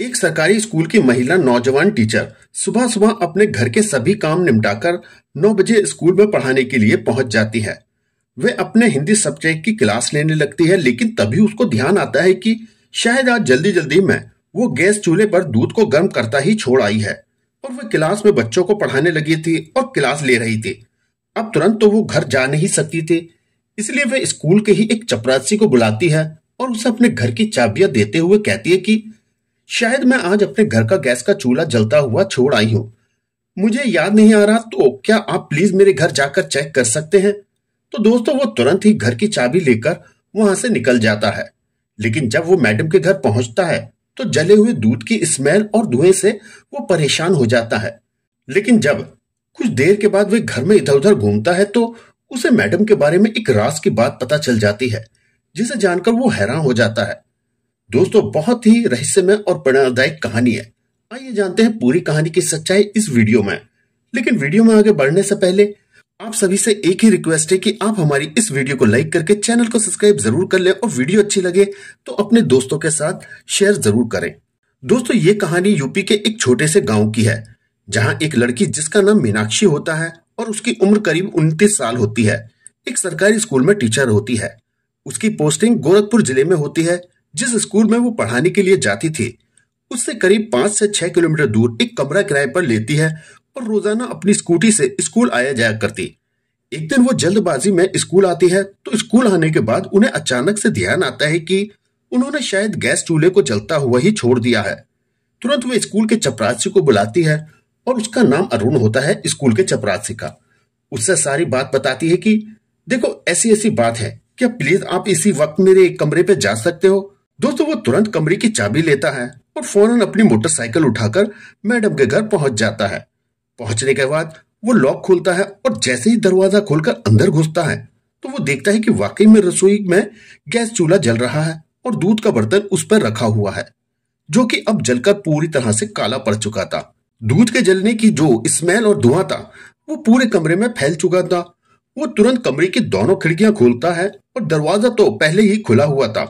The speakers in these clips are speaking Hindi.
एक सरकारी स्कूल की महिला नौजवान टीचर सुबह सुबह अपने घर के सभी काम निपटाकर 9 बजे स्कूल में पढ़ाने के लिए पहुंच जाती है वे अपने हिंदी सब्जेक्ट की क्लास लेने लगती है लेकिन तभी उसको ध्यान आता है कि शायद आज जल्दी जल्दी में वो गैस चूल्हे पर दूध को गर्म करता ही छोड़ आई है और वह क्लास में बच्चों को पढ़ाने लगी थी और क्लास ले रही थी अब तुरंत तो वो घर जा नहीं सकती थी इसलिए वह स्कूल के ही एक चपरासी को बुलाती है और उसे अपने घर की चाबियां देते हुए कहती है कि शायद मैं आज अपने घर का गैस का चूल्हा जलता हुआ छोड़ आई हूँ मुझे याद नहीं आ रहा तो क्या आप प्लीज मेरे घर जाकर चेक कर सकते हैं तो दोस्तों वो तुरंत ही घर की चाबी लेकर वहां से निकल जाता है लेकिन जब वो मैडम के घर पहुंचता है तो जले हुए दूध की स्मेल और धुएं से वो परेशान हो जाता है लेकिन जब कुछ देर के बाद वे घर में इधर उधर घूमता है तो उसे मैडम के बारे में एक रास की बात पता चल जाती है जिसे जानकर वो हैरान हो जाता है दोस्तों बहुत ही रहस्यमय और प्रेरणादायक कहानी है आइए जानते हैं पूरी कहानी की सच्चाई इस वीडियो में लेकिन वीडियो में आगे बढ़ने से पहले आप सभी से एक ही रिक्वेस्ट है कि आप हमारी इस वीडियो को लाइक करके चैनल को सब्सक्राइब जरूर कर लें और वीडियो अच्छी लगे तो अपने दोस्तों के साथ शेयर जरूर करें दोस्तों ये कहानी यूपी के एक छोटे से गाँव की है जहाँ एक लड़की जिसका नाम मीनाक्षी होता है और उसकी उम्र करीब उनतीस साल होती है एक सरकारी स्कूल में टीचर होती है उसकी पोस्टिंग गोरखपुर जिले में होती है जिस स्कूल में वो पढ़ाने के लिए जाती थी उससे करीब पांच से छह किलोमीटर दूर एक कमरा किराए पर लेती है और रोजाना अपनी स्कूटी से स्कूल आया जाया करती एक दिन वो जल्दबाजी में स्कूल आती है तो स्कूल आने के बाद उन्हें अचानक से ध्यान आता है कि उन्होंने शायद गैस चूल्हे को जलता हुआ ही छोड़ दिया है तुरंत वे स्कूल के चपरासी को बुलाती है और उसका नाम अरुण होता है स्कूल के चपरासी का उससे सारी बात बताती है कि देखो ऐसी ऐसी बात है क्या प्लीज आप इसी वक्त मेरे कमरे पे जा सकते हो दोस्तों वो तुरंत कमरे की चाबी लेता है और फौरन अपनी मोटरसाइकिल उठाकर मैडम के घर पहुंच जाता है पहुंचने के बाद वो लॉक खोलता है और जैसे ही दरवाजा खोलकर अंदर घुसता है तो वो देखता है कि वाकई में रसोई में गैस चूल्हा जल रहा है और दूध का बर्तन उस पर रखा हुआ है जो कि अब जलकर पूरी तरह से काला पड़ चुका था दूध के जलने की जो स्मेल और धुआं था वो पूरे कमरे में फैल चुका था वो तुरंत कमरे की दोनों खिड़कियां खोलता है और दरवाजा तो पहले ही खुला हुआ था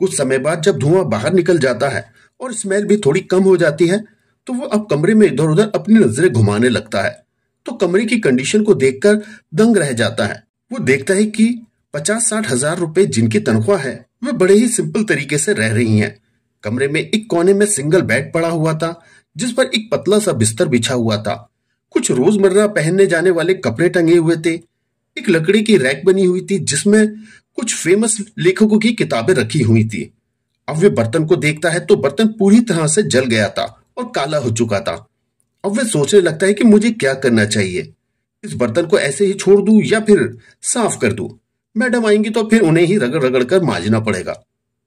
कुछ समय बाद जब धुआं बाहर निकल जाता है और स्मेल भी थोड़ी कम हो जाती है तो वो अब कमरे में इधर उधर अपनी नजरें घुमाने लगता है तो कमरे की कंडीशन को देखकर दंग रह जाता है वो देखता है कि पचास साठ हजार रूपए जिनकी तनख्वाह है वे बड़े ही सिंपल तरीके से रह रही हैं। कमरे में एक कोने में सिंगल बेड पड़ा हुआ था जिस पर एक पतला सा बिस्तर बिछा हुआ था कुछ रोजमर्रा पहनने जाने वाले कपड़े टंगे हुए थे एक लकड़ी की रैक बनी हुई थी जिसमें कुछ फेमस लेखकों की किताबें रखी हुई थी अव्य बर्तन को देखता है तो बर्तन पूरी तरह से जल गया था और काला हो चुका था अव्य सोचने लगता है कि मुझे क्या करना चाहिए इस बर्तन को ऐसे ही छोड़ दू या फिर साफ कर दू मैडम आएंगी तो फिर उन्हें ही रगड़ रगड़ कर मांझना पड़ेगा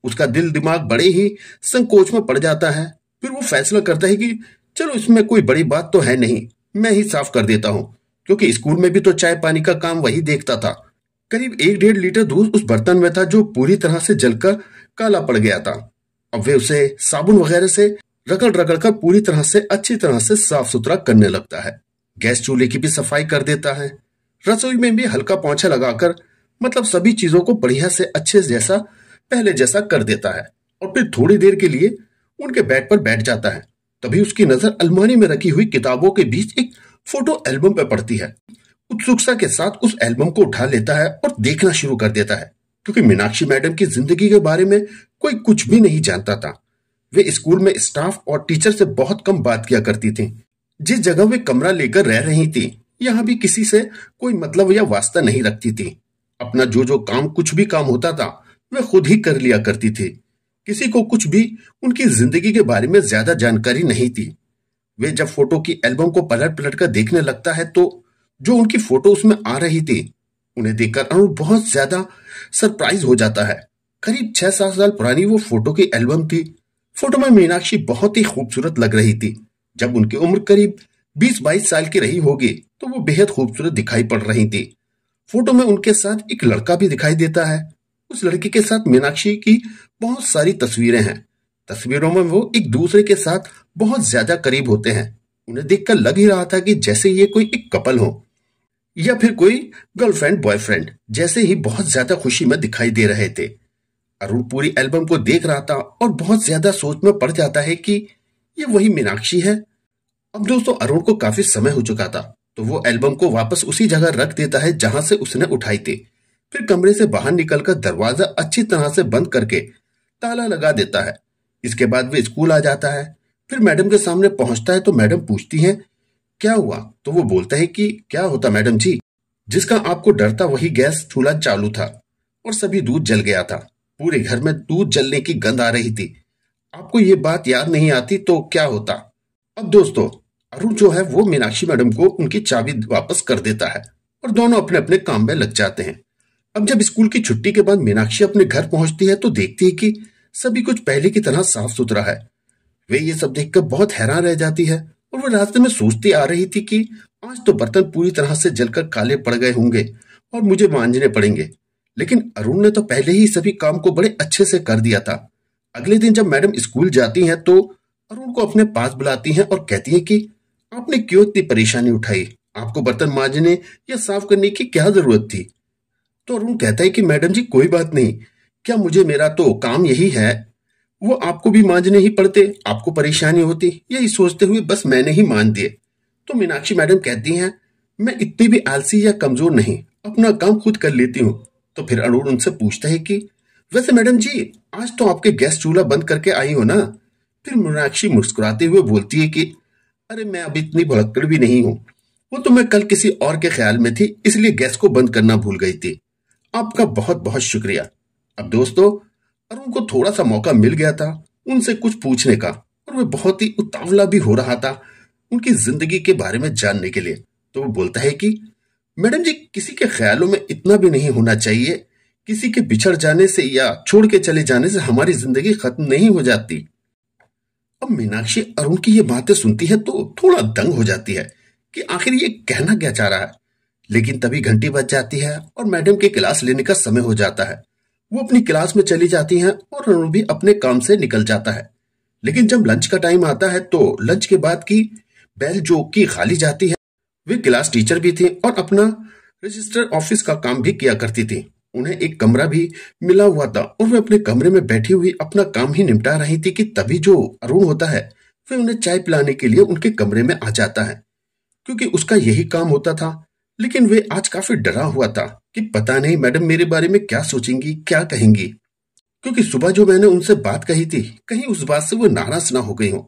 उसका दिल दिमाग बड़े ही संकोच में पड़ जाता है फिर वो फैसला करता है कि चलो इसमें कोई बड़ी बात तो है नहीं मैं ही साफ कर देता हूँ क्योंकि स्कूल में भी तो चाय पानी का काम वही देखता था करीब एक डेढ़ लीटर दूध उस बर्तन में था जो पूरी तरह से जलकर काला पड़ गया था अब वे उसे साबुन वगैरह से रगड़ रगड़ कर पूरी तरह से अच्छी तरह से साफ सुथरा करने लगता है गैस चूल्हे की भी सफाई कर देता है रसोई में भी हल्का पोछा लगाकर मतलब सभी चीजों को बढ़िया से अच्छे जैसा पहले जैसा कर देता है और फिर थोड़ी देर के लिए उनके बेड पर बैठ जाता है तभी उसकी नजर अलमारी में रखी हुई किताबों के बीच एक फोटो एल्बम पर पड़ती है उत्सुकता के साथ उस एल्बम को उठा लेता है और देखना शुरू कर देता है क्योंकि मीनाक्षी मैडम की जिंदगी के बारे में कोई कुछ भी नहीं जानता था वे स्कूल में स्टाफ और टीचर से बहुत कम बात किया करती थी जिस जगह वे कमरा लेकर रह रही थी यहाँ भी किसी से कोई मतलब या वास्ता नहीं रखती थी अपना जो जो काम कुछ भी काम होता था वह खुद ही कर लिया करती थी किसी को कुछ भी उनकी जिंदगी के बारे में ज्यादा जानकारी नहीं थी वे जब फोटो की एल्बम को पलट पलट कर देखने लगता है तो जो उनकी फोटो उसमें आ रही थी उन्हें देखकर अरुण बहुत ज्यादा सरप्राइज हो जाता है करीब छह सात साल पुरानी वो फोटो की एल्बम थी फोटो में मीनाक्षी बहुत ही खूबसूरत लग रही थी जब उनकी उम्र करीब बीस बाईस साल की रही होगी तो वो बेहद खूबसूरत दिखाई पड़ रही थी फोटो में उनके साथ एक लड़का भी दिखाई देता है उस लड़के के साथ मीनाक्षी की बहुत सारी तस्वीरें हैं तस्वीरों में वो एक दूसरे के साथ बहुत ज्यादा करीब होते हैं उन्हें देखकर लग ही रहा था कि जैसे ये कोई एक कपल हो या फिर कोई गर्लफ्रेंड बॉयफ्रेंड जैसे ही बहुत ज्यादा खुशी में दिखाई दे रहे थे अरुण पूरी एल्बम को देख रहा था और बहुत ज्यादा सोच में पड़ जाता है कि ये वही मीनाक्षी है अब दोस्तों अरुण को काफी समय हो चुका था तो वो एल्बम को वापस उसी जगह रख देता है जहां से उसने उठाई थी फिर कमरे से बाहर निकलकर दरवाजा अच्छी तरह से बंद करके ताला लगा देता है इसके बाद वे स्कूल आ जाता है फिर मैडम के सामने पहुंचता है तो मैडम पूछती है क्या हुआ तो वो बोलता है कि क्या होता मैडम जी जिसका आपको डर था वही गैस चूल्हा चालू था और सभी दूध जल गया था पूरे घर में दूध जलने की गंध आ रही थी आपको ये बात याद नहीं आती तो क्या होता अब दोस्तों अरुण जो है वो मीनाक्षी मैडम को उनकी चाबी वापस कर देता है और दोनों अपने अपने काम में लग जाते हैं अब जब स्कूल की छुट्टी के बाद मीनाक्षी अपने घर पहुंचती है तो देखती है कि सभी कुछ पहले की तरह साफ सुथरा है वे ये सब देखकर बहुत हैरान रह जाती है और वह रास्ते में सोचती आ रही थी कि आज तो बर्तन पूरी तरह से जलकर काले पड़ गए होंगे और मुझे मांझने पड़ेंगे लेकिन अरुण ने तो पहले ही सभी काम को बड़े अच्छे से कर दिया था अगले दिन जब मैडम स्कूल जाती हैं तो अरुण को अपने पास बुलाती हैं और कहती हैं कि आपने क्यों इतनी परेशानी उठाई आपको बर्तन मांझने या साफ करने की क्या जरूरत थी तो अरुण कहता है कि मैडम जी कोई बात नहीं क्या मुझे मेरा तो काम यही है वो आपको भी मांझने ही पड़ते आपको परेशानी होती यही सोचते हुए बस मैंने ही मान दिए तो मीनाक्षी मैडम कहती हैं मैं इतनी भी आलसी या कमजोर नहीं अपना काम खुद कर लेती हूँ तो फिर अरुण उनसे पूछता है कि वैसे मैडम जी आज तो आपके गैस चूल्हा बंद करके आई हो ना फिर मीनाक्षी मुस्कुराते हुए बोलती है कि अरे मैं अभी इतनी भड़कड़ भी नहीं हूँ वो तो मैं कल किसी और के ख्याल में थी इसलिए गैस को बंद करना भूल गई थी आपका बहुत बहुत शुक्रिया अब दोस्तों अरुण को थोड़ा सा मौका मिल गया था उनसे कुछ पूछने का और वह बहुत ही उतावला भी हो रहा था उनकी जिंदगी के बारे में जानने के लिए तो वो बोलता है कि मैडम जी किसी के ख्यालों में इतना भी नहीं होना चाहिए किसी के बिछड़ जाने से या छोड़ के चले जाने से हमारी जिंदगी खत्म नहीं हो जाती अब मीनाक्षी अरुण की ये बातें सुनती है तो थोड़ा दंग हो जाती है कि आखिर ये कहना क्या चाह रहा है लेकिन तभी घंटी बज जाती है और मैडम के क्लास लेने का समय हो जाता है वो अपनी क्लास में चली जाती हैं और अनु भी अपने काम से निकल जाता है लेकिन जब लंच का टाइम आता है तो लंच के बाद की बेल जो की खाली जाती है वे क्लास टीचर भी थी और अपना रजिस्टर ऑफिस का काम भी किया करती थी उन्हें एक कमरा भी मिला हुआ था और वे अपने कमरे में बैठी हुई अपना काम ही निपटा रही थी कि तभी जो अरुण होता है वे उन्हें चाय पिलाने के लिए उनके कमरे में आ जाता है क्योंकि उसका यही काम होता था लेकिन वे आज काफी डरा हुआ था कि पता नहीं मैडम मेरे बारे में क्या सोचेंगी क्या कहेंगी क्योंकि सुबह जो मैंने उनसे बात कही थी कहीं उस बात से वो नाराज ना हो गई हो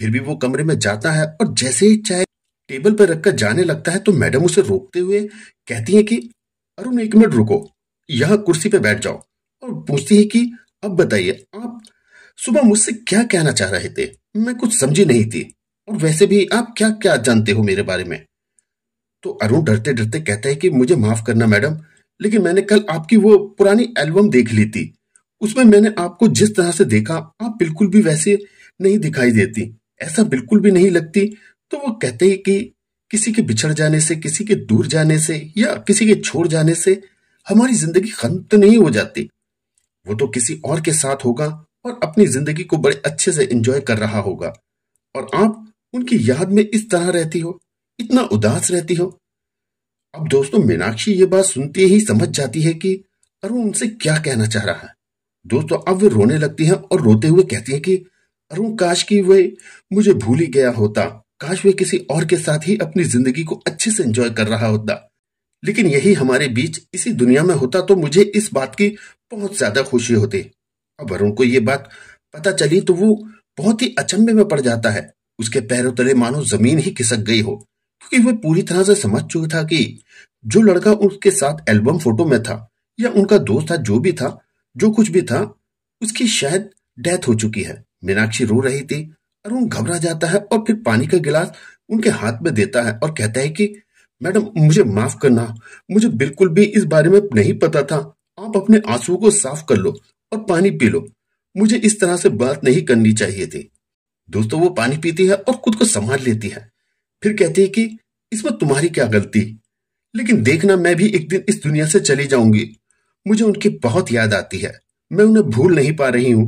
फिर भी वो कमरे में जाता है और जैसे ही चाय टेबल पर रखकर जाने लगता है तो मैडम उसे रोकते हुए कहती है कि अरुण एक मिनट रुको यहाँ कुर्सी पर बैठ जाओ और पूछती है कि अब बताइए आप सुबह मुझसे क्या कहना चाह रहे थे मैं कुछ समझी नहीं थी और वैसे भी आप क्या क्या जानते हो मेरे बारे में तो अरुण डरते डरते कहता है कि मुझे माफ करना मैडम लेकिन मैंने कल आपकी वो पुरानी एल्बम देख ली थी उसमें मैंने आपको जिस तरह से देखा आप बिल्कुल भी वैसे नहीं दिखाई देती ऐसा बिल्कुल भी नहीं लगती तो वो कहते हैं कि किसी के बिछड़ जाने से किसी के दूर जाने से या किसी के छोड़ जाने से हमारी जिंदगी खत्म तो नहीं हो जाती वो तो किसी और के साथ होगा और अपनी जिंदगी को बड़े अच्छे से एंजॉय कर रहा होगा और आप उनकी याद में इस तरह रहती हो इतना उदास रहती हो अब दोस्तों मीनाक्षी ये बात सुनते ही समझ जाती है कि अरुण उनसे क्या कहना चाह रहा है दोस्तों अब वे रोने लगती हैं और रोते हुए कहती हैं कि अरुण काश की वे मुझे भूल ही गया होता काश वे किसी और के साथ ही अपनी जिंदगी को अच्छे से एंजॉय कर रहा होता लेकिन यही हमारे बीच इसी दुनिया में होता तो मुझे इस बात की बहुत ज्यादा खुशी होती अब अरुण को ये बात पता चली तो वो बहुत ही अचंभे में पड़ जाता है उसके पैरों तले मानो जमीन ही खिसक गई हो क्योंकि वह पूरी तरह से समझ चुका था कि जो लड़का उसके साथ एल्बम फोटो में था या उनका दोस्त था जो भी था जो कुछ भी था उसकी शायद डेथ हो चुकी है मीनाक्षी रो रही थी अरुण घबरा जाता है और फिर पानी का गिलास उनके हाथ में देता है और कहता है कि मैडम मुझे माफ करना मुझे बिल्कुल भी इस बारे में नहीं पता था आप अपने आंसुओं को साफ कर लो और पानी पी लो मुझे इस तरह से बात नहीं करनी चाहिए थी दोस्तों वो पानी पीती है और खुद को संभाल लेती है फिर कहती है कि इसमें तुम्हारी क्या गलती लेकिन देखना मैं भी एक दिन इस दुनिया से चली जाऊंगी मुझे उनकी बहुत याद आती है मैं उन्हें भूल नहीं पा रही हूं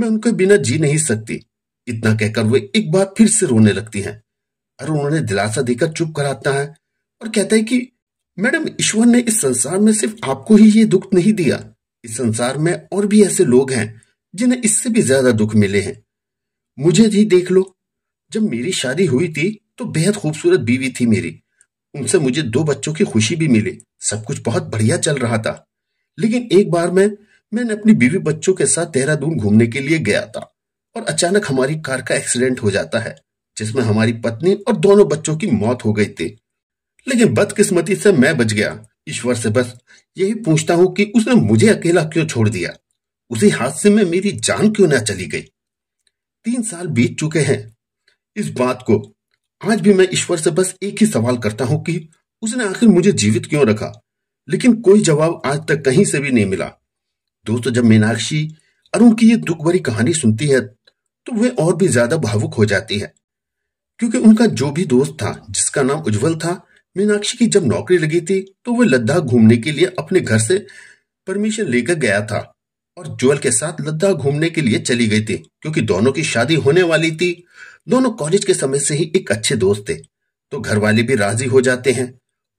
मैं उनके बिना जी नहीं सकती इतना कहकर वे एक बार फिर से रोने लगती हैं और उन्होंने दिलासा देकर चुप कराता है और कहता है कि मैडम ईश्वर ने इस संसार में सिर्फ आपको ही ये दुख नहीं दिया इस संसार में और भी ऐसे लोग हैं जिन्हें इससे भी ज्यादा दुख मिले हैं मुझे भी देख लो जब मेरी शादी हुई थी तो बेहद खूबसूरत बीवी थी मेरी उनसे मुझे दो बच्चों की खुशी भी मिली सब कुछ बहुत बढ़िया चल रहा था लेकिन एक बार मैं मैंने अपनी बीवी बच्चों के साथ देहरादून घूमने के लिए गया था और अचानक हमारी कार का एक्सीडेंट हो जाता है जिसमें हमारी पत्नी और दोनों बच्चों की मौत हो गई थी लेकिन बदकिस्मती से मैं बच गया ईश्वर से बस यही पूछता हूं कि उसने मुझे अकेला क्यों छोड़ दिया उसी हादसे में मेरी जान क्यों ना चली गई तीन साल बीत चुके हैं इस बात को आज भी मैं ईश्वर से बस एक ही सवाल करता हूं कि उसने आखिर मुझे जीवित क्यों रखा लेकिन कोई जवाब आज तक कहीं से भी नहीं मिला दोस्तों जब मीनाक्षी अरुण की ये दुख भरी कहानी सुनती है तो वह और भी ज्यादा भावुक हो जाती है क्योंकि उनका जो भी दोस्त था जिसका नाम उज्जवल था मीनाक्षी की जब नौकरी लगी थी तो वह लद्दाख घूमने के लिए अपने घर से परमिशन लेकर गया था और ज्वल के साथ लद्दाख घूमने के लिए चली गई थी क्योंकि दोनों की शादी होने वाली थी दोनों कॉलेज के समय से ही एक अच्छे दोस्त थे तो घर वाले भी राजी हो जाते हैं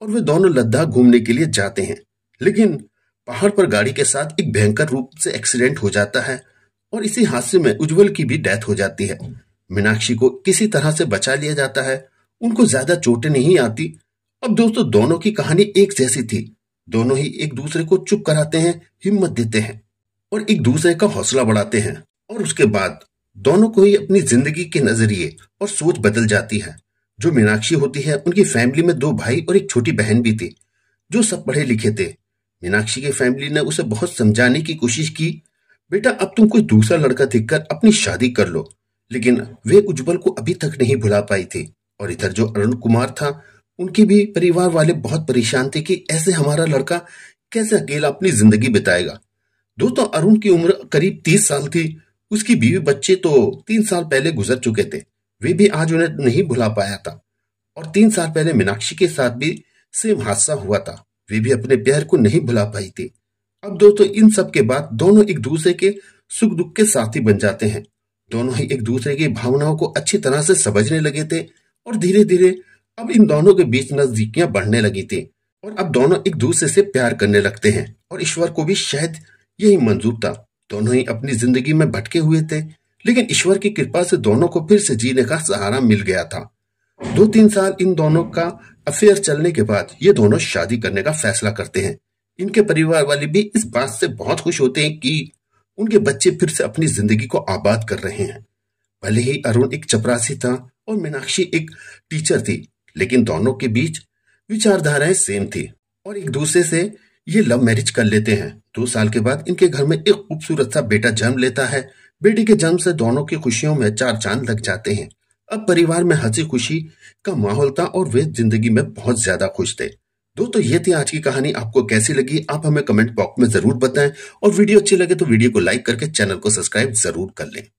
और वे दोनों लद्दाख घूमने के लिए जाते हैं लेकिन पहाड़ पर गाड़ी के साथ एक भयंकर रूप से एक्सीडेंट हो जाता है और इसी हादसे में उज्जवल की भी डेथ हो जाती है मीनाक्षी को किसी तरह से बचा लिया जाता है उनको ज्यादा चोटें नहीं आती अब दोस्तों दोनों की कहानी एक जैसी थी दोनों ही एक दूसरे को चुप कराते हैं हिम्मत देते हैं और एक दूसरे का हौसला बढ़ाते हैं और उसके बाद दोनों को ही अपनी जिंदगी के नजरिए और सोच बदल जाती है जो मीनाक्षी होती है उनकी फैमिली में दो भाई और एक छोटी बहन भी थी जो सब पढ़े लिखे थे मीनाक्षी की फैमिली ने उसे बहुत समझाने की कोशिश की बेटा अब तुम कोई दूसरा लड़का देखकर अपनी शादी कर लो लेकिन वे उज्जवल को अभी तक नहीं भुला पाई थी और इधर जो अरुण कुमार था उनके भी परिवार वाले बहुत परेशान थे कि ऐसे हमारा लड़का कैसे अकेला अपनी जिंदगी बिताएगा दोस्तों अरुण की उम्र करीब तीस साल थी उसकी बीवी बच्चे तो तीन साल पहले गुजर चुके थे वे भी आज उन्हें नहीं भुला पाया था और तीन साल पहले मीनाक्षी के साथ भी सेम हादसा हुआ था वे भी अपने प्यार को नहीं भुला पाई थी अब दोस्तों इन सब के बाद दोनों एक दूसरे के सुख दुख के साथी बन जाते हैं दोनों ही एक दूसरे की भावनाओं को अच्छी तरह से समझने लगे थे और धीरे धीरे अब इन दोनों के बीच नजदीकियां बढ़ने लगी थी और अब दोनों एक दूसरे से प्यार करने लगते हैं और ईश्वर को भी शायद यही मंजूर था दोनों ही अपनी जिंदगी में भटके हुए थे लेकिन ईश्वर की कृपा से दोनों को फिर से जीने का सहारा मिल गया था दो तीन साल इन दोनों का अफेयर चलने के बाद ये दोनों शादी करने का फैसला करते हैं इनके परिवार वाले भी इस बात से बहुत खुश होते हैं कि उनके बच्चे फिर से अपनी जिंदगी को आबाद कर रहे हैं भले ही अरुण एक चपरासी था और मीनाक्षी एक टीचर थी लेकिन दोनों के बीच विचारधाराएं सेम थी और एक दूसरे से ये लव मैरिज कर लेते हैं दो साल के बाद इनके घर में एक खूबसूरत सा बेटा जन्म लेता है बेटी के जन्म से दोनों की खुशियों में चार चांद लग जाते हैं अब परिवार में हंसी खुशी का माहौल था और वे जिंदगी में बहुत ज्यादा खुश थे दोस्तों ये थी आज की कहानी आपको कैसी लगी आप हमें कमेंट बॉक्स में जरूर बताएं और वीडियो अच्छी लगे तो वीडियो को लाइक करके चैनल को सब्सक्राइब जरूर कर लें